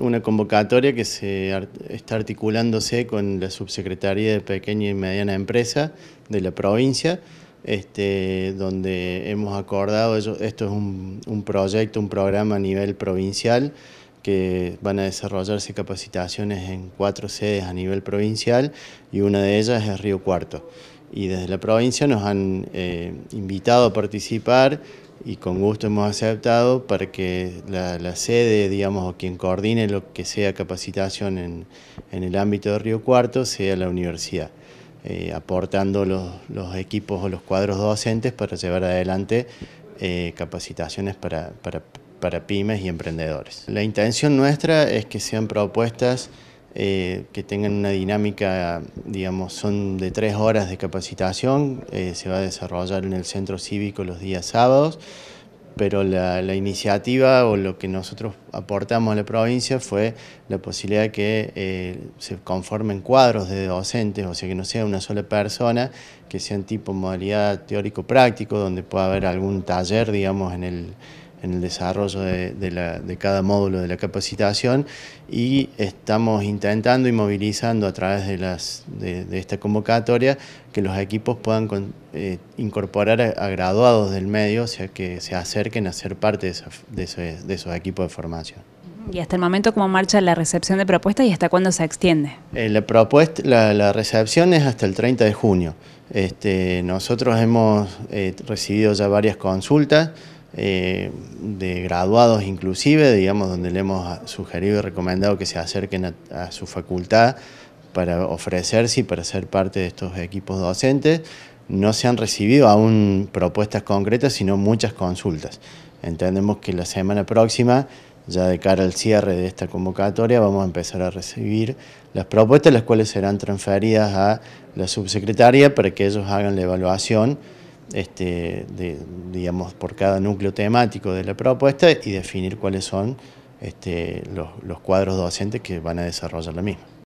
una convocatoria que se está articulándose con la Subsecretaría de Pequeña y Mediana Empresa de la provincia, este, donde hemos acordado, esto es un, proyecto, un programa a nivel provincial, que van a desarrollarse capacitaciones en cuatro sedes a nivel provincial y una de ellas es Río Cuarto. Y desde la provincia nos han eh, invitado a participar y con gusto hemos aceptado para que la, sede, digamos, o quien coordine lo que sea capacitación en, el ámbito de Río Cuarto sea la universidad, eh, aportando los, equipos o los cuadros docentes para llevar adelante eh, capacitaciones para pymes y emprendedores. La intención nuestra es que sean propuestas eh, que tengan una dinámica, digamos, son de tres horas de capacitación, eh, se va a desarrollar en el centro cívico los días sábados, pero la, iniciativa o lo que nosotros aportamos a la provincia fue la posibilidad de que eh, se conformen cuadros de docentes, o sea que no sea una sola persona, que sean tipo modalidad teórico-práctico, donde pueda haber algún taller, digamos, en el en el desarrollo de, cada módulo de la capacitación y estamos intentando y movilizando a través de, esta convocatoria que los equipos puedan eh, incorporar a, graduados del medio, o sea, que se acerquen a ser parte de, esos equipos de formación. ¿Y hasta el momento cómo marcha la recepción de propuestas y hasta cuándo se extiende? Eh, la, la, recepción es hasta el 30 de junio. Este, nosotros hemos eh, recibido ya varias consultas, eh, de graduados inclusive, digamos, donde le hemos sugerido y recomendado que se acerquen a, su facultad para ofrecerse y para ser parte de estos equipos docentes. No se han recibido aún propuestas concretas, sino muchas consultas. Entendemos que la semana próxima ya de cara al cierre de esta convocatoria vamos a empezar a recibir las propuestas, las cuales serán transferidas a la subsecretaria para que ellos hagan la evaluación este, digamos, por cada núcleo temático de la propuesta y definir cuáles son este, los, los cuadros docentes que van a desarrollar la misma.